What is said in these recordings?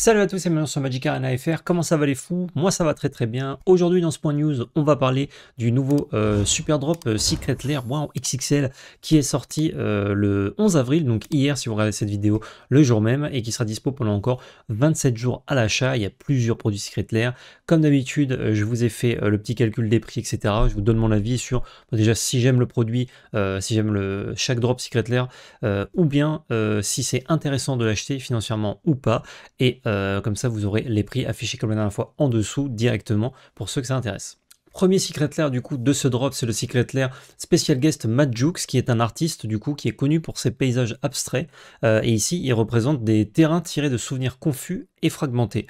Salut à tous et bienvenue sur Magic Arena FR, comment ça va les fous Moi ça va très très bien. Aujourd'hui dans ce point news, on va parler du nouveau euh, super drop euh, Secret Lair wow, XXL qui est sorti euh, le 11 avril, donc hier si vous regardez cette vidéo le jour même et qui sera dispo pendant encore 27 jours à l'achat. Il y a plusieurs produits Secret Lair. Comme d'habitude, je vous ai fait le petit calcul des prix, etc. Je vous donne mon avis sur déjà si j'aime le produit, si j'aime le chaque drop Secret Lair ou bien si c'est intéressant de l'acheter financièrement ou pas. Et euh, comme ça, vous aurez les prix affichés comme la dernière fois en dessous directement pour ceux que ça intéresse. Premier secret lair du coup de ce drop, c'est le secret lair Special guest Matt Jukes, qui est un artiste du coup qui est connu pour ses paysages abstraits. Euh, et ici, il représente des terrains tirés de souvenirs confus et fragmentés.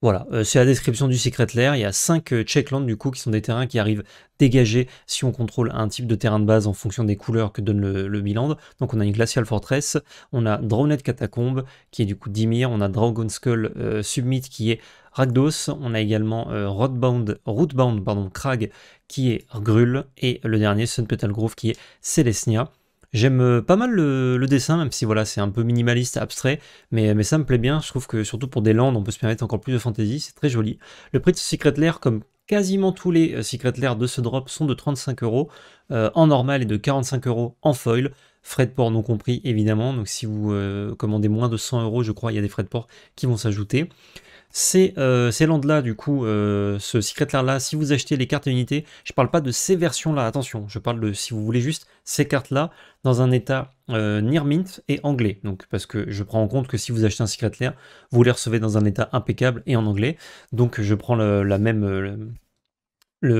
Voilà, euh, c'est la description du Secret Lair. Il y a 5 euh, checklands du coup qui sont des terrains qui arrivent dégagés si on contrôle un type de terrain de base en fonction des couleurs que donne le, bilan. Donc on a une Glacial Fortress, on a Drawned Catacombe qui est du coup Dimir, on a Dragon Skull euh, Submit qui est Ragdos, on a également Rootbound Krag qui est Grul et le dernier Sun Petal Grove qui est Celestia. J'aime euh, pas mal le, dessin, même si voilà, c'est un peu minimaliste, abstrait, mais, mais ça me plaît bien. Je trouve que surtout pour des landes, on peut se permettre encore plus de fantaisie, c'est très joli. Le prix de ce Secret Lair, comme quasiment tous les euh, Secret Lair de ce drop, sont de 35 euros euh, en normal et de 45 euros en foil. Frais de port non compris, évidemment. Donc si vous commandez moins de 100 euros, je crois, il y a des frais de port qui vont s'ajouter. Ces, euh, là du coup, euh, ce Secret Lair-là, si vous achetez les cartes et unités, je ne parle pas de ces versions-là, attention, je parle de, si vous voulez juste, ces cartes-là, dans un état euh, near mint et anglais. Donc, parce que je prends en compte que si vous achetez un Secret Lair, vous les recevez dans un état impeccable et en anglais. Donc, je prends la même... Euh,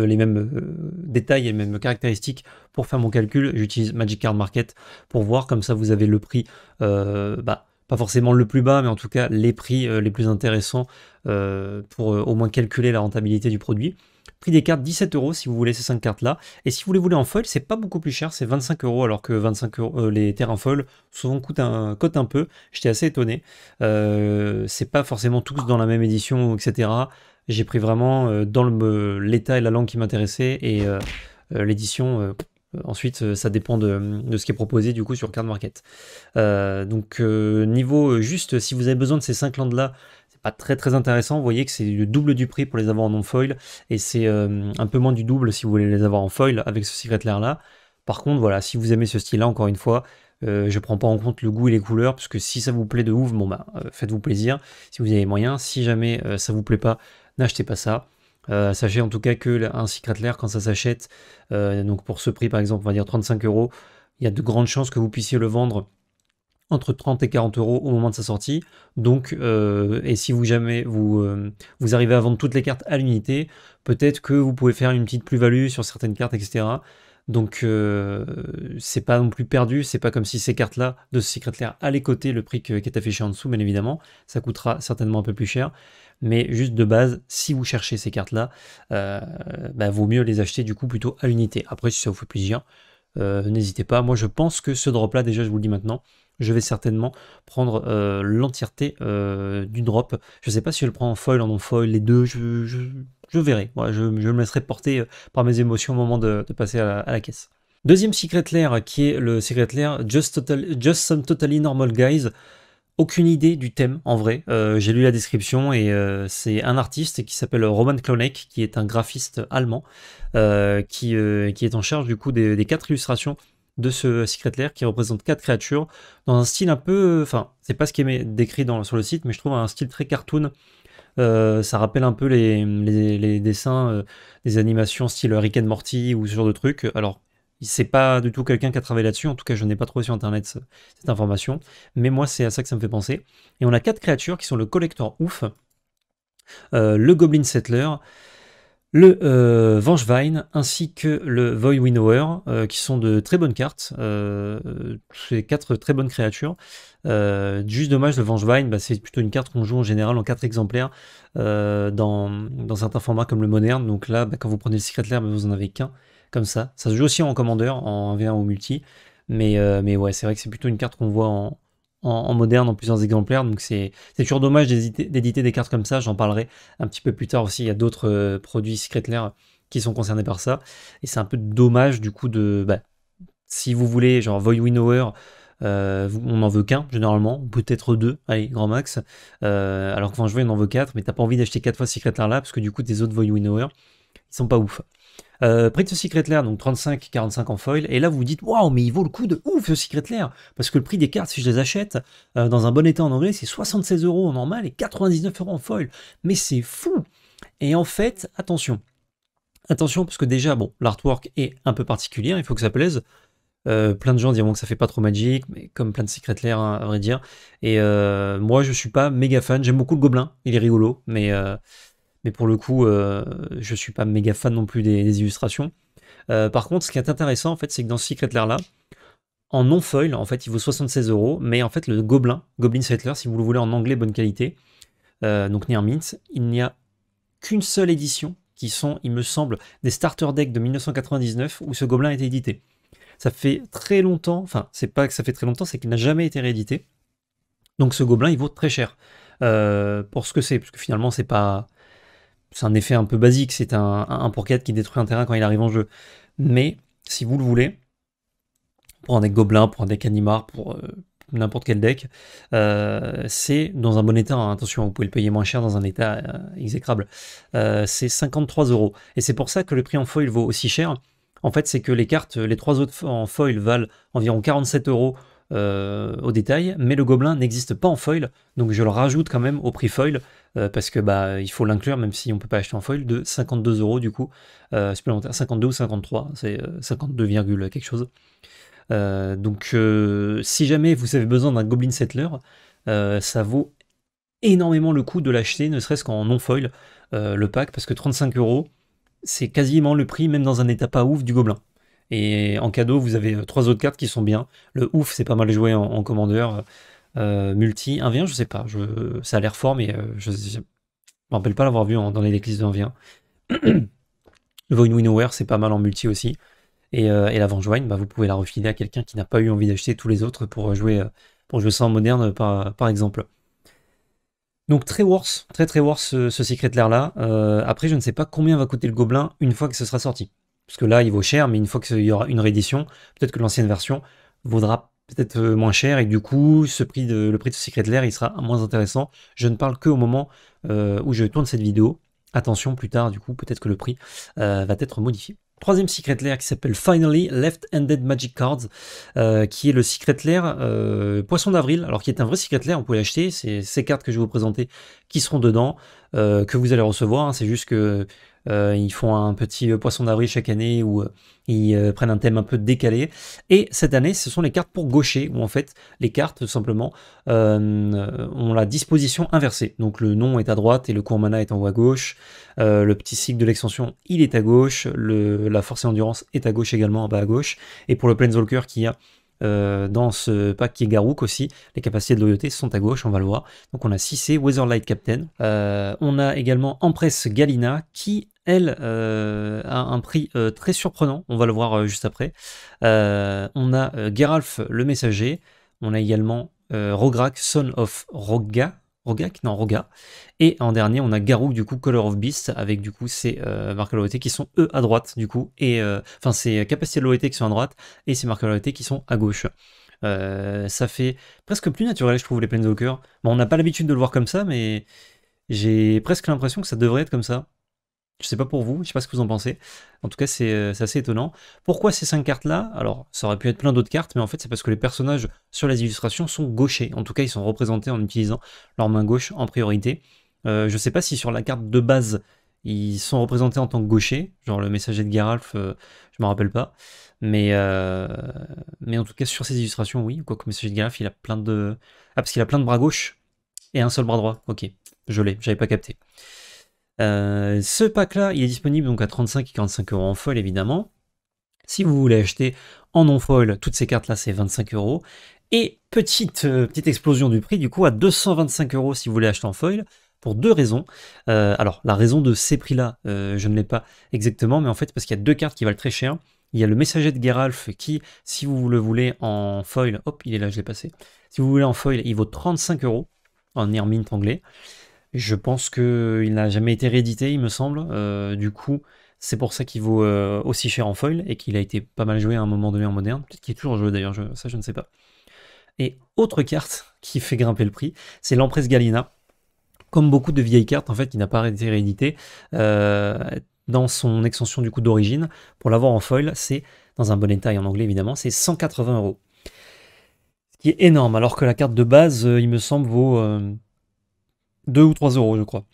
les mêmes détails et les mêmes caractéristiques pour faire mon calcul. J'utilise Magic Card Market pour voir, comme ça vous avez le prix bah, pas forcément le plus bas, mais en tout cas les prix euh, les plus intéressants euh, pour euh, au moins calculer la rentabilité du produit. Prix des cartes 17 euros si vous voulez ces 5 cartes là. Et si vous les voulez en foil, c'est pas beaucoup plus cher, c'est 25 euros alors que 25 euros, les terrains foil souvent coûtent un, un peu. J'étais assez étonné. c'est pas forcément tous dans la même édition, etc. J'ai pris vraiment dans dans l'état et la langue qui m'intéressait et l'édition euh, ensuite, euh, ça dépend de, ce qui est proposé du coup sur Card Market. Euh, donc niveau juste, si vous avez besoin de ces 5 landes là, c'est pas très très intéressant. Vous voyez que c'est le double du prix pour les avoir en non foil et c'est un peu moins du double si vous voulez les avoir en foil avec ce secret lair là. Par contre, voilà, si vous aimez ce style là, encore une fois, je prends pas en compte le goût et les couleurs, parce que si ça vous plaît de ouf, bon bah faites-vous plaisir, si vous avez moyen. Si jamais ça vous plaît pas, n'achetez pas ça. Euh, sachez en tout cas que un Secret Lair, quand ça s'achète, euh, donc pour ce prix par exemple, on va dire 35 euros, il y a de grandes chances que vous puissiez le vendre entre 30 et 40 euros au moment de sa sortie. Donc, euh, et si vous jamais vous, vous arrivez à vendre toutes les cartes à l'unité, peut-être que vous pouvez faire une petite plus-value sur certaines cartes, etc. Donc euh, c'est pas non plus perdu, c'est pas comme si ces cartes-là, de Secret Lair, allaient coter le prix qui est affiché en dessous, bien évidemment. Ça coûtera certainement un peu plus cher. Mais juste de base, si vous cherchez ces cartes-là, euh, bah, vaut mieux les acheter du coup plutôt à l'unité. Après, si ça vous fait plaisir, euh, n'hésitez pas. Moi, je pense que ce drop-là, déjà, je vous le dis maintenant, je vais certainement prendre euh, l'entièreté euh, du drop. Je ne sais pas si je le prends en foil, en non-foil, les deux, je, verrai. je, me laisserai porter euh, par mes émotions au moment de, passer à la, caisse. Deuxième secret lair qui est le secret lair Just, Just Some Totally Normal Guys. Aucune idée du thème en vrai. J'ai lu la description et c'est un artiste qui s'appelle Roman Klonek, qui est un graphiste allemand, qui, est en charge du coup des quatre illustrations de ce Secret Lair qui représente quatre créatures dans un style un peu. Enfin, c'est pas ce qui est décrit sur le site, mais je trouve un style très cartoon. Euh, ça rappelle un peu les, dessins, les dessins, euh, animations style Rick and Morty ou ce genre de truc. Alors, c'est pas du tout quelqu'un qui a travaillé là-dessus. En tout cas, je n'ai pas trouvé sur internet cette information. Mais moi, c'est à ça que ça me fait penser. Et on a quatre créatures qui sont le collector ouf, euh, le goblin settler, le euh, Vengevine, ainsi que le Void Winower euh, qui sont de très bonnes cartes. Ces euh, c'est quatre très bonnes créatures. juste dommage, le Vengevine, bah, c'est plutôt une carte qu'on joue en général en quatre exemplaires dans, certains formats comme le moderne. Donc là, bah, quand vous prenez le Secret Lair, bah, vous en avez qu'un, comme ça. Ça se joue aussi en commandeur, en v 1 ou multi. Mais, mais ouais, c'est vrai que c'est plutôt une carte qu'on voit en, en, moderne en plusieurs exemplaires. Donc c'est toujours dommage d'éditer des cartes comme ça. J'en parlerai un petit peu plus tard aussi. Il y a d'autres euh, produits produits Lair qui sont concernés par ça. Et c'est un peu dommage du coup de. Bah, si vous voulez, genre Void Winnower. Euh, on n'en veut qu'un généralement, peut-être deux, allez, grand max. Euh, alors que quand je veux, on en veut quatre, mais t'as pas envie d'acheter quatre fois Secret Lair là, parce que du coup, tes autres Void Winnower, ils sont pas ouf. Euh, prix de ce Secret Lair, donc 35, 45 en foil. Et là, vous vous dites, waouh, mais il vaut le coup de ouf ce Secret Lair. Parce que le prix des cartes, si je les achète euh, dans un bon état en anglais, c'est 76 euros en normal et 99 euros en foil. Mais c'est fou. Et en fait, attention. Attention, parce que déjà, bon, l'artwork est un peu particulier, hein, il faut que ça plaise. Euh, plein de gens diront que ça fait pas trop magique, mais comme plein de Secret Lair, hein, à vrai dire. Et moi, je suis pas méga fan. J'aime beaucoup le gobelin, il est rigolo, mais mais pour le coup, je euh, je suis pas méga fan non plus des, illustrations. Euh, par contre, ce qui est intéressant, en fait, c'est que dans Secret Lair là, en non foil, en fait, il vaut 76 euros, mais en fait, le Goblin, Goblin Settler, si vous le voulez en anglais bonne qualité, euh, donc Near Mint, il n'y a qu'une seule édition qui sont, il me semble, des starter decks de 1999 où ce Goblin a été édité. Ça fait très longtemps, enfin, c'est pas que ça fait très longtemps, c'est qu'il n'a jamais été réédité. Donc ce Goblin, il vaut très cher. pour ce que c'est, parce que finalement, c'est pas c'est un effet un peu basique, c'est un pour 4 qui détruit un terrain quand il arrive en jeu. Mais si vous le voulez, pour un deck gobelin, pour un deck animar, pour euh, n'importe quel deck, euh, c'est dans un bon état, hein. attention, vous pouvez le payer moins cher dans un état euh, exécrable, c'est 53 euros. Et c'est pour ça que le prix en foil vaut aussi cher. En fait, c'est que les cartes, les trois autres en foil valent environ 47 euros au détail, mais le gobelin n'existe pas en foil, donc je le rajoute quand même au prix foil, euh, parce que bah il faut l'inclure, même si on peut pas acheter en foil, de 52 euros du coup euh, supplémentaire, 52 ou 53, c'est 52, euh, quelque chose. donc si jamais vous avez besoin d'un Goblin Settler, ça vaut énormément le coup de l'acheter, ne serait-ce qu'en non-foil, le pack, parce que 35 euros, c'est quasiment le prix, même dans un état pas ouf, du Gobelin. Et en cadeau, vous avez trois autres cartes qui sont bien. Le ouf, c'est pas mal joué en, en commandeur. Euh, multi 1 v je sais pas. Je, ça a l'air fort, mais euh, je ne me rappelle pas l'avoir vu dans les déclisses de 1 v le c'est pas mal en multi aussi. Et, euh, et la Vengewine, bah, vous pouvez la refiler à quelqu'un qui n'a pas eu envie d'acheter tous les autres pour jouer, pour jouer ça en moderne, par, par exemple. Donc très worth, très très worse ce, secret Secret Lair là. après, je ne sais pas combien va coûter le gobelin une fois que ce sera sorti. Parce que là, il vaut cher, mais une fois qu'il y aura une réédition, peut-être que l'ancienne version vaudra peut-être euh, moins cher et du coup le prix de ce secret l'air il sera moins intéressant. Je ne parle que au moment euh, où je tourne cette vidéo. Attention plus tard du coup peut-être que le prix euh, va être modifié. Troisième secret lair qui s'appelle Finally left Ended Magic Cards, qui est le secret lair Poisson d'Avril, alors qui est un vrai secret lair, on peut l'acheter, c'est ces cartes que je vais vous présenter qui seront dedans, que vous allez recevoir, hein. c'est juste que euh, ils font un petit euh, poisson d'avril chaque année où euh, ils prennent un thème un peu décalé. Et cette année, ce sont les cartes pour gaucher, où en fait, les cartes, tout simplement, ont la disposition inversée. Donc le nom est à droite et le cours mana est en haut à gauche. le petit cycle de l'extension, il est à gauche. la force et endurance est à gauche également, en bas à gauche. Et pour le Planeswalker qui a euh, dans ce pack qui Garouk aussi, les capacités de loyauté sont à gauche, on va le voir. Donc on a 6 Weatherlight Captain. Euh, on a également Empress Galina qui elle euh, a un prix très surprenant, on va le voir juste après. on a Geralf le messager, on a également Rograk, Son of Rogga Rogak, non Roga. Et en dernier, on a Garouk du coup Color of Beast avec du coup ses euh, marques à loyauté qui sont eux à droite du coup et euh, enfin c'est ses capacités de loyauté qui sont à droite et ses à loyauté qui sont à gauche. Euh, ça fait presque plus naturel, je trouve, les Planeswalkers. Bon, on n'a pas l'habitude de le voir comme ça, mais j'ai presque l'impression que ça devrait être comme ça. Je sais pas pour vous, je sais pas ce que vous en pensez. En tout cas, c'est euh, assez étonnant. Pourquoi ces cinq cartes-là Alors, ça aurait pu être plein d'autres cartes, mais en fait, c'est parce que les personnages sur les illustrations sont gauchers. En tout cas, ils sont représentés en utilisant leur main gauche en priorité. Je euh, je sais pas si sur la carte de base, ils sont représentés en tant que gauchers. Genre le messager de Garalf, euh, je m'en rappelle pas. Mais, mais en tout cas, sur ces illustrations, oui. Quoique le messager de Garalf, il a plein de... Ah, parce qu'il a plein de bras gauche et un seul bras droit. Ok, je l'ai, j'avais pas capté. Euh, ce pack-là, il est disponible donc à 35 et 45 euros en foil évidemment. Si vous voulez acheter en non foil, toutes ces cartes-là, c'est 25 euros. Et petite, euh, petite explosion du prix, du coup, à 225 euros si vous voulez acheter en foil pour deux raisons. Euh, alors, la raison de ces prix-là, je ne l'ai pas exactement, mais en fait, parce qu'il y a deux cartes qui valent très cher. Il y a le messager de Geralf qui, si vous le voulez en foil, hop, il est là, je l'ai passé. Si vous voulez en foil, il vaut 35 euros en Hermine anglais. Je pense qu'il n'a jamais été réédité, il me semble. Euh, du coup, c'est pour ça qu'il vaut euh, aussi cher en foil et qu'il a été pas mal joué à un moment donné en moderne. Peut-être qu'il est toujours joué d'ailleurs, ça je ne sais pas. Et autre carte qui fait grimper le prix, c'est l'Empresse Galina. Comme beaucoup de vieilles cartes, en fait, qui n'a pas été réédité euh, dans son extension du coup d'origine, pour l'avoir en foil, c'est, dans un bon état en anglais évidemment, c'est 180 euros. Ce qui est énorme, alors que la carte de base, il me semble, vaut 2 ou 3 euros, je crois.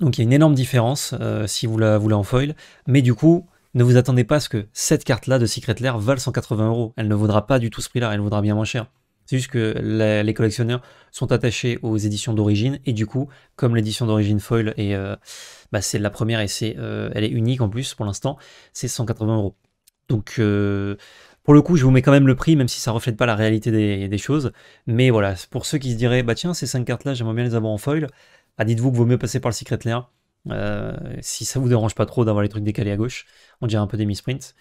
Donc il y a une énorme différence euh, si vous la voulez en foil. Mais du coup, ne vous attendez pas à ce que cette carte-là de Secret Lair vale 180 euros. Elle ne vaudra pas du tout ce prix-là, elle vaudra bien moins cher. C'est juste que les collectionneurs sont attachés aux éditions d'origine et du coup, comme l'édition d'origine foil est, euh, bah, c'est la première et c'est, euh, elle est unique en plus pour l'instant, c'est 180 euros. Donc pour le coup, je vous mets quand même le prix, même si ça reflète pas la réalité des, choses. Mais voilà, pour ceux qui se diraient, bah tiens, ces 5 cartes-là, j'aimerais bien les avoir en foil, ah, dites-vous que vaut mieux passer par le Secret Lair. Euh, si ça vous dérange pas trop d'avoir les trucs décalés à gauche, on dirait un peu des misprints.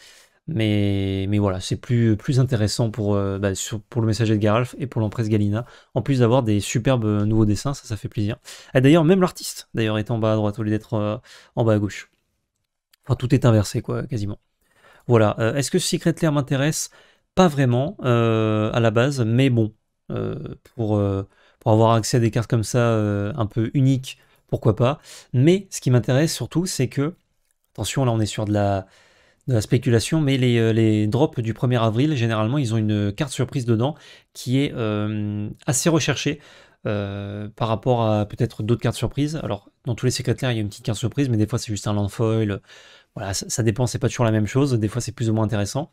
Mais, mais voilà, c'est plus, plus intéressant pour, euh, bah, pour le messager de Garalf et pour l'empresse Galina. En plus d'avoir des superbes euh, nouveaux dessins, ça, ça fait plaisir. Et d'ailleurs, même l'artiste, d'ailleurs, est en bas à droite au lieu d'être en bas à gauche. Enfin, tout est inversé, quoi, quasiment. Voilà. Euh, est-ce que Secret Lair m'intéresse Pas vraiment euh, à la base, mais bon, euh, pour, pour avoir accès à des cartes comme ça un peu uniques, pourquoi pas. Mais ce qui m'intéresse surtout, c'est que, attention, là on est sur de la, la spéculation, mais les, drops du 1er avril, généralement, ils ont une carte surprise dedans qui est assez recherchée par rapport à peut-être d'autres cartes surprises. Alors, dans tous les secrétaires, il y a une petite carte surprise, mais des fois, c'est juste un landfoil, voilà, ça, dépend, c'est pas toujours la même chose, des fois c'est plus ou moins intéressant.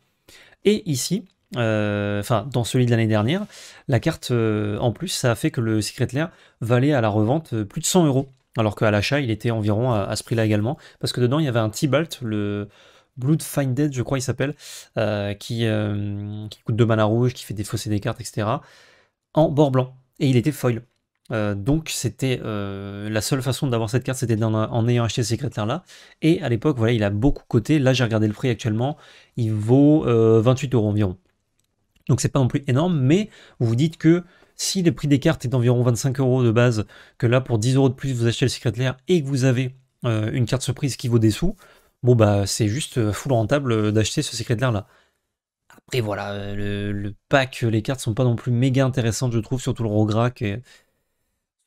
Et ici, euh, enfin dans celui de l'année dernière, la carte euh, en plus, ça a fait que le Secret Lair valait à la revente euh, plus de 100 euros, alors qu'à l'achat il était environ à, ce prix-là également, parce que dedans il y avait un T-Balt, le Find Dead, je crois il s'appelle, qui, qui coûte 2 manas rouges, qui fait défausser des cartes, etc., en bord blanc, et il était foil. Euh, donc c'était euh, la seule façon d'avoir cette carte, c'était en, ayant acheté ce Lair là. Et à l'époque, voilà, il a beaucoup coté. Là, j'ai regardé le prix actuellement, il vaut 28 euh, euros environ. Donc c'est pas non plus énorme, mais vous vous dites que si le prix des cartes est d'environ 25 euros de base, que là pour 10 euros de plus vous achetez le Lair, et que vous avez une carte surprise qui vaut des sous, bon bah c'est juste full rentable d'acheter ce Lair là. Après voilà, le, pack, les cartes sont pas non plus méga intéressantes je trouve, surtout le rograc qui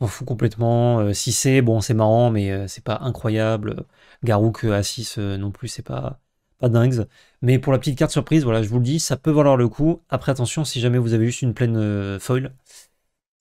on fout complètement. Euh, si c'est bon, c'est marrant, mais euh, c'est pas incroyable. Garouk que A6 euh, non plus, c'est pas pas dingue. Mais pour la petite carte surprise, voilà, je vous le dis, ça peut valoir le coup. Après, attention, si jamais vous avez juste une pleine foil,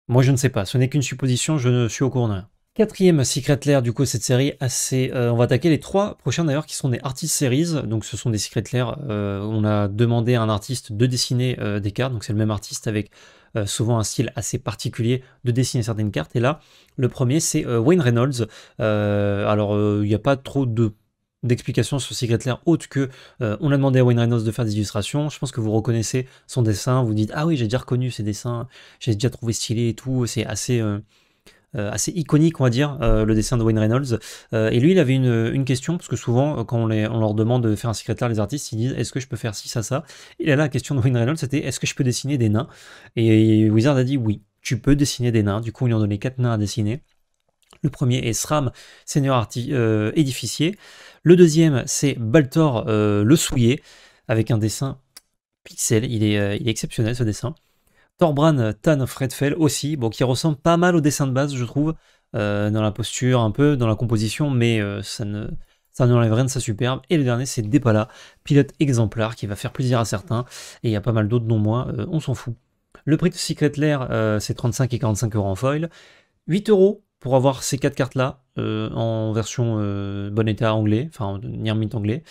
moi je ne sais pas. Ce n'est qu'une supposition, je ne suis au courant de rien. Quatrième Secret Lair du coup cette série assez. on va attaquer les trois prochains d'ailleurs qui sont des artistes series. Donc ce sont des Secret Lair. on a demandé à un artiste de dessiner des cartes. Donc c'est le même artiste avec euh, souvent un style assez particulier de dessiner certaines cartes. Et là, le premier, c'est euh, Wayne Reynolds. Euh, alors, il n'y a pas trop de d'explications sur Secret Lair autre que on a demandé à Wayne Reynolds de faire des illustrations. Je pense que vous reconnaissez son dessin, vous dites ah oui j'ai déjà reconnu ses dessins, j'ai déjà trouvé stylé et tout, c'est assez euh, assez iconique, on va dire, euh, le dessin de Wayne Reynolds. Euh, et lui, il avait une, question, parce que souvent, quand on, on leur demande de faire un secrétaire, les artistes, ils disent est-ce que je peux faire ci, ça, ça Et là, la question de Wayne Reynolds, c'était est-ce que je peux dessiner des nains Et Wizard a dit oui, tu peux dessiner des nains. Du coup, ils lui ont donné quatre nains à dessiner. Le premier est Sram, seigneur arti édificier. Le deuxième, c'est Baltor le souillé, avec un dessin pixel. il est exceptionnel ce dessin. Torbran euh, Tan Fredfell aussi, bon, qui ressemble pas mal au dessin de base, je trouve, euh, dans la posture, un peu dans la composition, mais euh, ça ne ça n'enlève rien de sa superbe. Et le dernier, c'est Depala, pilote exemplaire qui va faire plaisir à certains, et il y a pas mal d'autres, non moins, on s'en fout. Le prix de Secret Lair, c'est 35 et 45 euros en foil. 8 euros pour avoir ces quatre cartes-là, en version bon état anglais, enfin, near anglais.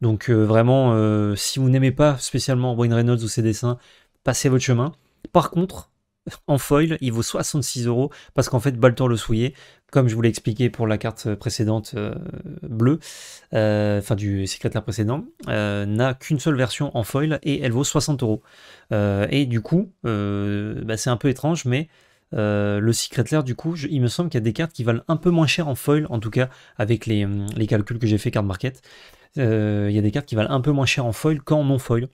Donc vraiment, si vous n'aimez pas spécialement Wayne Reynolds ou ses dessins, passez votre chemin. Par contre, en foil, il vaut 66 euros parce qu'en fait, Baltor le souillé, comme je vous l'ai expliqué pour la carte euh, précédente euh, bleue, euh, enfin du secrétaire précédent, n'a qu'une seule version en foil et elle vaut 60 euros. Et du coup, bah, c'est un peu étrange, mais le Secret Lair, du coup, il me semble qu'il y a des cartes qui valent un peu moins cher en foil, en tout cas avec les, hum, calculs que j'ai fait card market. il y a des cartes qui valent un peu moins cher en foil qu'en non foil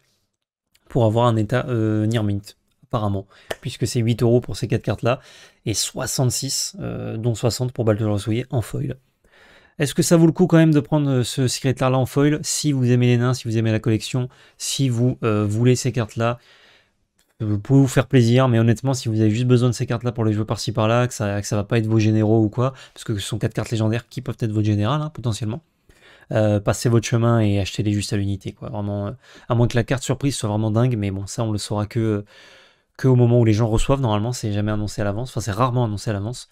pour avoir un état near mint apparemment, puisque c'est 8 euros pour ces 4 cartes-là, et 66, euh, dont 60 pour Baldur Souillé en foil. Est-ce que ça vaut le coup quand même de prendre euh, ce Secret là en foil Si vous aimez les nains, si vous aimez la collection, si vous euh, voulez ces cartes-là, vous pouvez vous faire plaisir, mais honnêtement, si vous avez juste besoin de ces cartes-là pour les jouer par-ci par-là, que ça, ne va pas être vos généraux ou quoi, parce que ce sont quatre cartes légendaires qui peuvent être votre général, hein, potentiellement, passez votre chemin et achetez-les juste à l'unité, quoi. Vraiment, à moins que la carte surprise soit vraiment dingue, mais bon, ça, on le saura que qu'au moment où les gens reçoivent. Normalement, c'est jamais annoncé à l'avance. Enfin, c'est rarement annoncé à l'avance.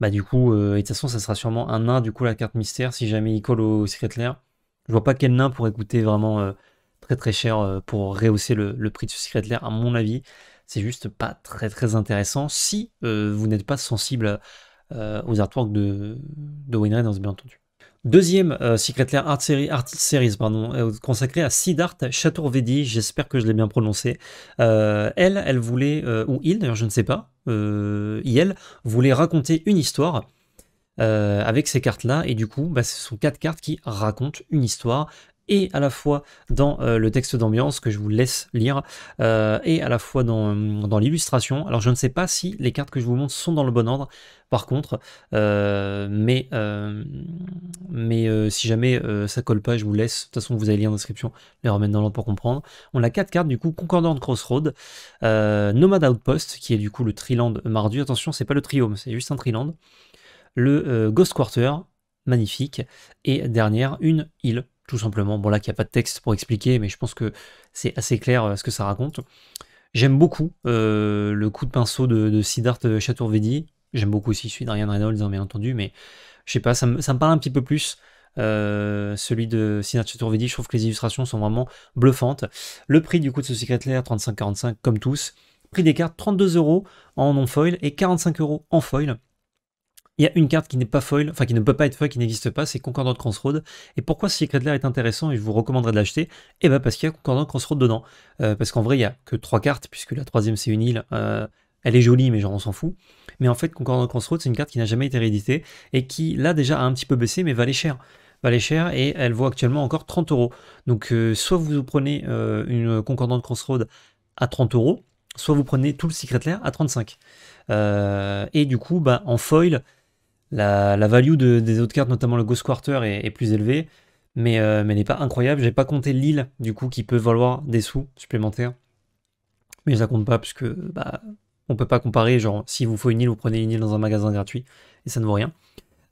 Bah, du coup, euh, et de toute façon, ça sera sûrement un nain, du coup, la carte mystère, si jamais il colle au Secret Lair. Je vois pas quel nain pourrait coûter vraiment euh, très très cher euh, pour rehausser le, prix de ce Secret Lair, à mon avis. C'est juste pas très très intéressant si vous n'êtes pas sensible aux artworks de, de ce bien entendu. Deuxième euh, Secret Lair Art, Series, Art pardon, euh, consacrée à Siddhartha Chaturvedi, j'espère que je l'ai bien prononcé. Euh, elle, elle voulait, ou il d'ailleurs, je ne sais pas, il voulait raconter une histoire avec ces cartes-là, et du coup, bah, ce sont quatre cartes qui racontent une histoire, et à la fois dans euh, le texte d'ambiance que je vous laisse lire euh, et à la fois euh, dans, l'illustration. Alors je ne sais pas si les cartes que je vous montre sont dans le bon ordre par contre, mais, mais si jamais ça colle pas, je vous laisse. De toute façon, vous allez lire en description, les remettre dans l'ordre pour comprendre. On a quatre cartes du coup Concordant Crossroad, Nomad Outpost qui est du coup le Triland Mardu. Attention, c'est pas le Triome, c'est juste un Triland. Le Ghost Quarter, magnifique. Et dernière, une île tout simplement. Bon là, qu'il n'y a pas de texte pour expliquer, mais je pense que c'est assez clair euh, ce que ça raconte. J'aime beaucoup euh, le coup de pinceau de, de Siddharth Chaturvedi. J'aime beaucoup aussi celui d'Ariane Reynolds, en hein, bien entendu, mais je sais pas, ça me, parle un petit peu plus. Euh, celui de Siddharth Chaturvedi, je trouve que les illustrations sont vraiment bluffantes. Le prix du coup de ce Secret Lair, 35,45 comme tous. Prix des cartes, 32 euros en non-foil et 45 euros en foil il y a une carte qui n'est pas foil, enfin qui ne peut pas être foil, qui n'existe pas, c'est Concordant Crossroad. Et pourquoi ce Secret Lair est intéressant et je vous recommanderais de l'acheter Eh bien parce qu'il y a Concordant Crossroad dedans. Euh, parce qu'en vrai, il n'y a que trois cartes, puisque la troisième c'est une île. Euh, elle est jolie, mais genre on s'en fout. Mais en fait, Concordant Crossroad, c'est une carte qui n'a jamais été rééditée et qui, là déjà, a un petit peu baissé, mais valait cher. Valait cher et elle vaut actuellement encore 30 euros. Donc euh, soit vous prenez une Concordant Crossroad à 30 euros, soit vous prenez tout le Secret Lair à 35. et du coup, bah, en foil, la, value des autres cartes, notamment le Ghost Quarter, est, plus élevée, euh, mais, elle n'est pas incroyable. Je n'ai pas compté l'île, du coup, qui peut valoir des sous supplémentaires. Mais ça compte pas, puisque bah, on peut pas comparer. Genre, si vous faut une île, vous prenez une île dans un magasin gratuit, et ça ne vaut rien.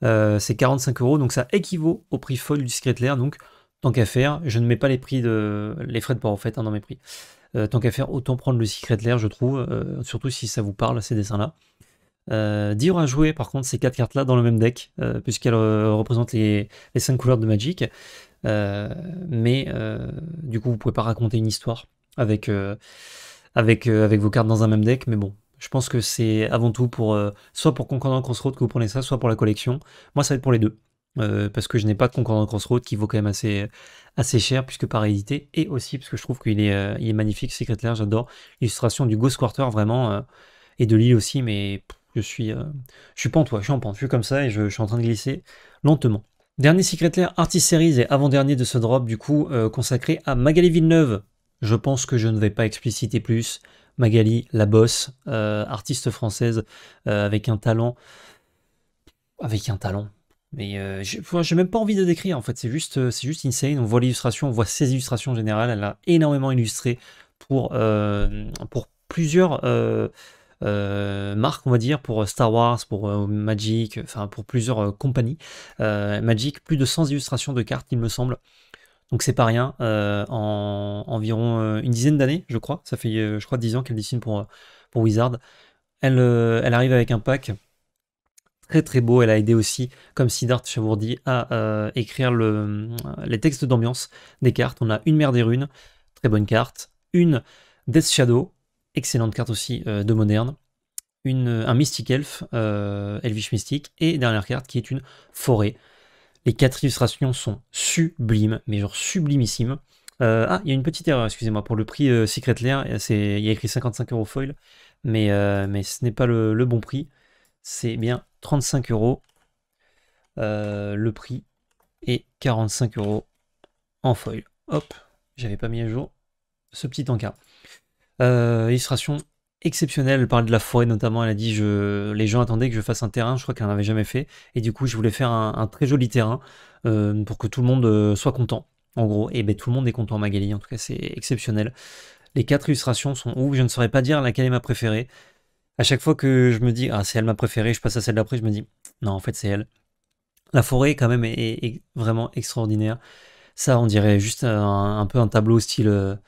Euh, c'est 45 euros, donc ça équivaut au prix folle du Secret Lair. Donc, tant qu'à faire, je ne mets pas les prix de les frais de port en fait hein, dans mes prix. Euh, tant qu'à faire, autant prendre le Secret Lair, je trouve, surtout si ça vous parle ces dessins-là. Euh, dire à jouer par contre ces quatre cartes là dans le même deck, euh, puisqu'elles euh, représentent les, les, cinq couleurs de Magic. Euh, mais du coup, vous pouvez pas raconter une histoire avec, avec, vos cartes dans un même deck. Mais bon, je pense que c'est avant tout pour soit pour Concordant Crossroad que vous prenez ça, soit pour la collection. Moi, ça va être pour les deux. parce que je n'ai pas de Concordant Crossroad qui vaut quand même assez, assez cher, puisque par édité, et aussi parce que je trouve qu'il est, est magnifique, Secret Lair, j'adore. L'illustration du Ghost Quarter, vraiment, et de l'île aussi, mais je suis, euh, je suis pente, je suis en pente, je suis comme ça et je, suis en train de glisser lentement. Dernier Secret Lair Artist Series et avant-dernier de ce drop, du coup, euh, consacré à Magali Villeneuve. Je pense que je ne vais pas expliciter plus. Magali, la bosse, euh, artiste française avec un talent. Avec un talent. Mais je j'ai même pas envie de décrire en fait, c'est juste, c'est juste insane. On voit l'illustration, on voit ses illustrations générales. Elle a énormément illustré pour, pour plusieurs, euh, marque, on va dire, pour euh, Star Wars, pour euh, Magic, enfin pour plusieurs compagnies. Magic, plus de 100 illustrations de cartes, il me semble. Donc c'est pas rien. en environ une dizaine d'années, je crois. Ça fait, je crois, 10 ans qu'elle dessine pour, pour Wizard. Elle, elle arrive avec un pack très très beau. Elle a aidé aussi, comme Siddharth Chavourdi, à écrire le, les textes d'ambiance des cartes. On a une Mère des Runes, très bonne carte. Une Death Shadow, excellente carte aussi euh, de moderne. Une, euh, un Mystic Elf, euh, Elvish mystique, et dernière carte qui est une forêt. Les quatre illustrations sont sublimes, mais genre sublimissimes. ah, il y a une petite erreur, excusez-moi, pour le prix Secret Lair, il y a écrit 55 euros foil, mais, mais ce n'est pas le, le, bon prix, c'est bien 35 euros le prix et 45 euros en foil. Hop, j'avais pas mis à jour ce petit encart. Euh, illustration exceptionnelle, elle parle de la forêt notamment, elle a dit je, les gens attendaient que je fasse un terrain, je crois qu'elle n'avait jamais fait, et du coup je voulais faire un, très joli terrain euh, pour que tout le monde euh, soit content, en gros, et ben tout le monde est content Magali, en tout cas c'est exceptionnel. Les quatre illustrations sont ouf, je ne saurais pas dire laquelle est ma préférée. À chaque fois que je me dis ah c'est elle ma préférée, je passe à celle d'après, je me dis non en fait c'est elle. La forêt quand même est, vraiment extraordinaire. Ça on dirait juste un peu un tableau style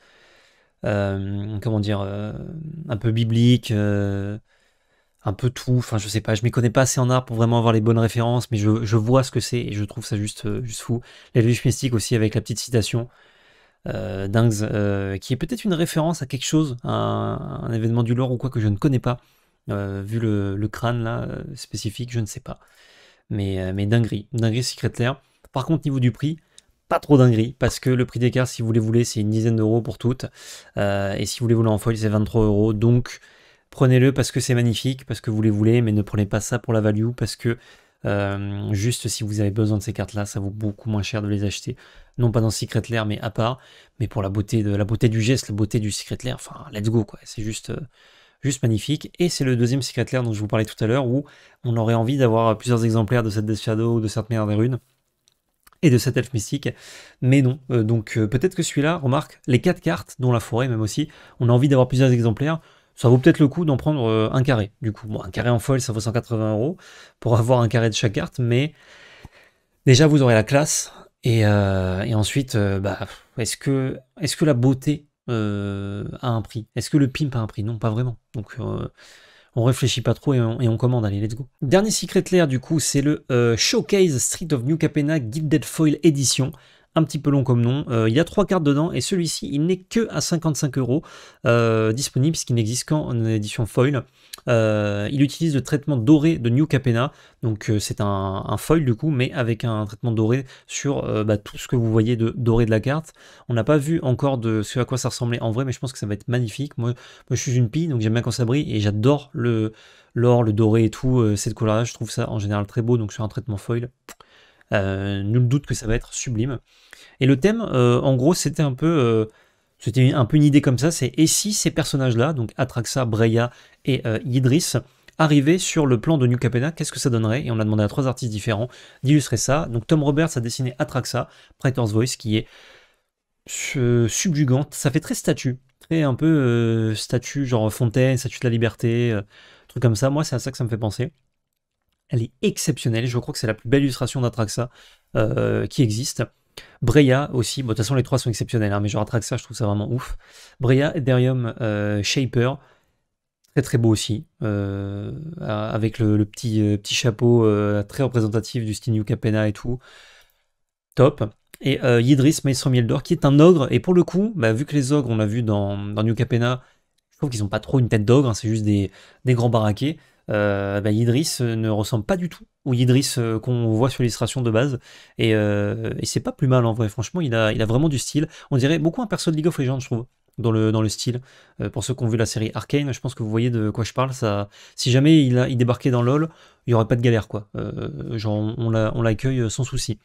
euh, comment dire, euh, un peu biblique, euh, un peu tout. Enfin, je sais pas, je m'y connais pas assez en art pour vraiment avoir les bonnes références, mais je, vois ce que c'est et je trouve ça juste, juste fou. L'Elvish Mystique aussi avec la petite citation. Euh, Dings, qui est peut-être une référence à quelque chose, un, événement du lore ou quoi que je ne connais pas, vu le, crâne là spécifique, je ne sais pas. Mais, mais dinguerie, dinguerie secrétaire Par contre, niveau du prix, pas trop dinguerie parce que le prix d'écart, si vous les voulez, c'est une dizaine d'euros pour toutes. Euh, et si vous les voulez en foil, c'est 23 euros. Donc prenez-le parce que c'est magnifique, parce que vous les voulez, mais ne prenez pas ça pour la value parce que euh, juste si vous avez besoin de ces cartes-là, ça vaut beaucoup moins cher de les acheter. Non pas dans Secret Lair, mais à part. Mais pour la beauté, de, la beauté du geste, la beauté du Secret Lair, enfin, let's go quoi. C'est juste. Euh, juste magnifique. Et c'est le deuxième Secret Lair dont je vous parlais tout à l'heure, où on aurait envie d'avoir plusieurs exemplaires de cette Death Shadow ou de cette Mère des Runes et de cet elfe mystique. Mais non, euh, donc euh, peut-être que celui-là, remarque, les quatre cartes, dont la forêt même aussi, on a envie d'avoir plusieurs exemplaires, ça vaut peut-être le coup d'en prendre euh, un carré. Du coup, un carré en foil, ça vaut 180 euros pour avoir un carré de chaque carte, mais déjà vous aurez la classe. Et, ensuite, bah, est-ce que, est que la beauté a un prix Est-ce que le pimp a un prix Non, pas vraiment. Donc on réfléchit pas trop et on, commande. Allez, let's go. Dernier secret clair du coup, c'est le euh, Showcase Street of New Capena Gilded Foil Edition un petit peu long comme nom. Euh, il y a trois cartes dedans et celui-ci, il n'est que à 55 euros euh, disponible, ce qui n'existe qu'en édition foil. Euh, il utilise le traitement doré de New Capena, donc c'est un, foil du coup, mais avec un traitement doré sur bah, tout ce que vous voyez de doré de la carte. On n'a pas vu encore de ce à quoi ça ressemblait en vrai, mais je pense que ça va être magnifique. Moi, je suis une pie, donc j'aime bien quand ça brille et j'adore le l'or, le doré et tout. cette couleur-là. je trouve ça en général très beau, donc sur un traitement foil. Euh, nul doute que ça va être sublime. Et le thème, euh, en gros, c'était un peu... Euh, c'était un peu une idée comme ça, c'est et si ces personnages-là, donc Atraxa, Breya et Idris, arrivaient sur le plan de New Capena, qu'est-ce que ça donnerait Et on a demandé à trois artistes différents d'illustrer ça. Donc Tom Roberts a dessiné Atraxa, Praters Voice, qui est subjugante. Ça fait très statue, très un peu statue genre fontaine, statue de la liberté, truc comme ça. Moi, c'est à ça que ça me fait penser. Elle est exceptionnelle. Je crois que c'est la plus belle illustration d'Atraxa euh, qui existe. Breya aussi, bon, de toute façon les trois sont exceptionnels, hein, mais genre Atraxa, je trouve ça vraiment ouf. Breya, Ethereum, euh, Shaper, très très beau aussi, euh, avec le, petit, petit chapeau très représentatif du New Capena et tout. Top. Et Yidris, Maestro d'or qui est un ogre, et pour le coup, bah, vu que les ogres, on l'a vu dans, New Capena, je trouve qu'ils n'ont pas trop une tête d'ogre, hein, c'est juste des, des grands baraqués euh, bah, Idris euh, ne ressemble pas du tout au Idris euh, qu'on voit sur l'illustration de base. Euh, et, c'est pas plus mal en vrai, franchement, il a, vraiment du style. On dirait beaucoup un perso de League of Legends, je trouve. Dans le, style. pour ceux qui ont vu la série Arcane, je pense que vous voyez de quoi je parle. si jamais il, débarquait dans LoL, il n'y aurait pas de galère. quoi. genre, on l'accueille sans souci.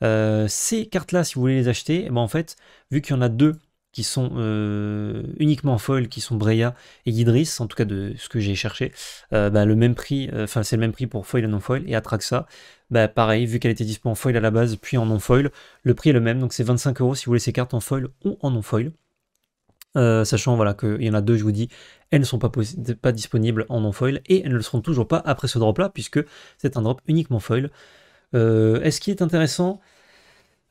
ces cartes-là, si vous voulez les acheter, eh ben, en fait, vu qu'il y en a deux qui sont euh, uniquement foil, qui sont Breya et Idris, en tout cas de ce que j'ai cherché, euh, bah, le même prix, euh, enfin c'est le même prix pour foil et non foil, et Atraxa, bah, pareil, vu qu'elle était disponible en foil à la base, puis en non foil, le prix est le même, donc c'est 25 euros si vous voulez ces cartes en foil ou en non foil. sachant voilà qu'il y en a deux, je vous dis, elles ne sont pas, pas disponibles en non foil et elles ne le seront toujours pas après ce drop là, puisque c'est un drop uniquement foil. Est-ce qui est intéressant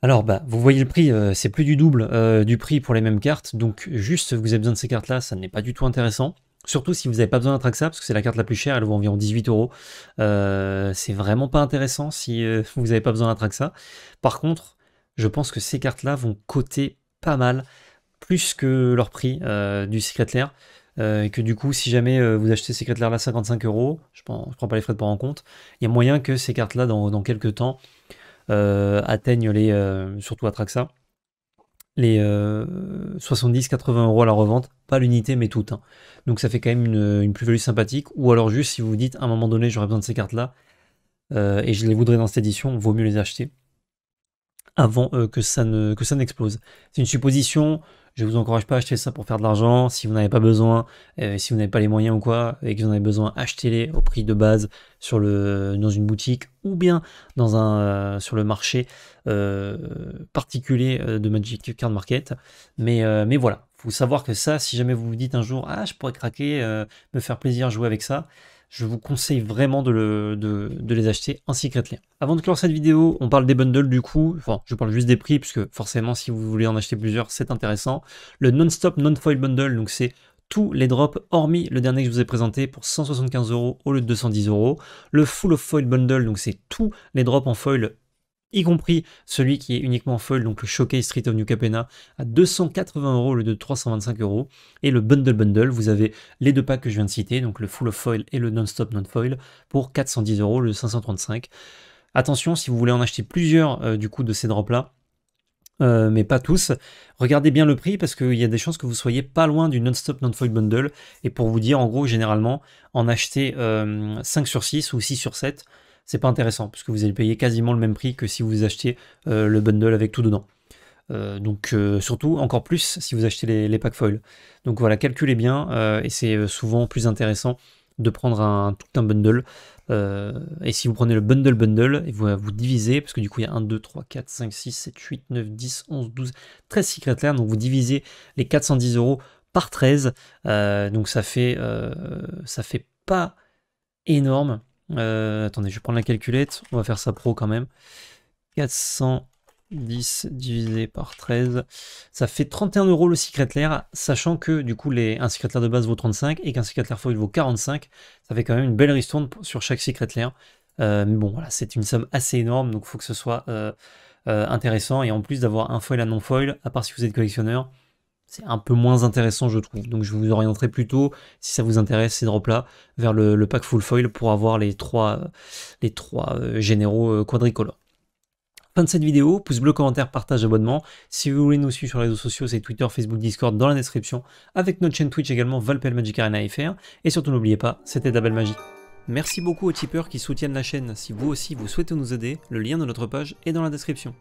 alors bah vous voyez le prix, euh, c'est plus du double euh, du prix pour les mêmes cartes, donc juste vous avez besoin de ces cartes là, ça n'est pas du tout intéressant. Surtout si vous n'avez pas besoin d'un Traxa, parce que c'est la carte la plus chère, elle vaut environ 18 euros. Euh, c'est vraiment pas intéressant si vous n'avez pas besoin d'un Traxa. Par contre, je pense que ces cartes là vont coter pas mal, plus que leur prix du Secret Lair. et que du coup, si jamais vous achetez ces Lair là à 55 euros, je ne prends, pas les frais de port en compte, il y a moyen que ces cartes-là, dans, dans, quelques temps, euh, atteignent les, euh, surtout à Traxa, les 70-80 euh, euros à la revente, pas l'unité mais tout. Hein. Donc ça fait quand même une, plus-value sympathique. Ou alors juste si vous vous dites à un moment donné j'aurais besoin de ces cartes-là et je les voudrais dans cette édition, vaut mieux les acheter avant que ça ne que ça n'explose. C'est une supposition, je vous encourage pas à acheter ça pour faire de l'argent. Si vous n'avez pas besoin, euh, si vous n'avez pas les moyens ou quoi, et que vous en avez besoin, achetez-les au prix de base sur le, dans une boutique ou bien dans un, euh, sur le marché euh, particulier de Magic Card Market. Mais, mais voilà, faut savoir que ça, si jamais vous vous dites un jour, ah, je pourrais craquer, me faire plaisir, jouer avec ça je vous conseille vraiment de, les acheter en secret lien. Avant de clore cette vidéo, on parle des bundles du coup, enfin je parle juste des prix puisque forcément si vous voulez en acheter plusieurs c'est intéressant. Le non-stop non-foil bundle, donc c'est tous les drops hormis le dernier que je vous ai présenté pour 175 euros au lieu de 210 euros. Le full of foil bundle, donc c'est tous les drops en foil y compris celui qui est uniquement foil, donc le Showcase Street of New Capena, à 280 euros le de 325 euros. Et le Bundle Bundle, vous avez les deux packs que je viens de citer, donc le Full of Foil et le Non-Stop Non-Foil, pour 410 euros le 535. Attention, si vous voulez en acheter plusieurs euh, du coup de ces drops-là, euh, mais pas tous. Regardez bien le prix parce qu'il y a des chances que vous soyez pas loin du non-stop non-foil bundle. Et pour vous dire, en gros, généralement, en acheter 5 euh, sur 6 ou 6 sur 7, c'est pas intéressant, parce que vous allez payer quasiment le même prix que si vous achetez euh, le bundle avec tout dedans. Euh, donc euh, surtout encore plus si vous achetez les, les packs foil. Donc voilà, calculez bien, et c'est souvent plus intéressant de prendre un, tout un bundle. et si vous prenez le bundle bundle, et vous, vous divisez, parce que du coup il y a 1, 2, 3, 4, 5, 6, 7, 8, 9, 10, 11, 12, 13 secret lair, donc vous divisez les 410 euros par 13, donc ça fait, ça fait pas énorme. Euh, attendez, je vais prendre la calculette. On va faire ça pro quand même. 410 divisé par 13. Ça fait 31 euros le secret lair, sachant que du coup, les, un secret lair de base vaut 35 et qu'un secret lair foil vaut 45. Ça fait quand même une belle ristourne sur chaque secret lair. Euh, mais bon, voilà, c'est une somme assez énorme, donc il faut que ce soit euh, intéressant. Et en plus d'avoir un foil à non-foil, à part si vous êtes collectionneur, c'est un peu moins intéressant, je trouve. Donc je vous orienterai plutôt, si ça vous intéresse, ces drops-là, vers le, pack full foil pour avoir les trois, les trois euh, généraux euh, quadricolores. Fin de cette vidéo, pouce bleu, commentaire, partage, abonnement. Si vous voulez nous suivre sur les réseaux sociaux, c'est Twitter, Facebook, Discord dans la description, avec notre chaîne Twitch également, Valpel Magic Arena FR. Et surtout n'oubliez pas, c'était Dabel Magie. Merci beaucoup aux tipeurs qui soutiennent la chaîne. Si vous aussi vous souhaitez nous aider, le lien de notre page est dans la description.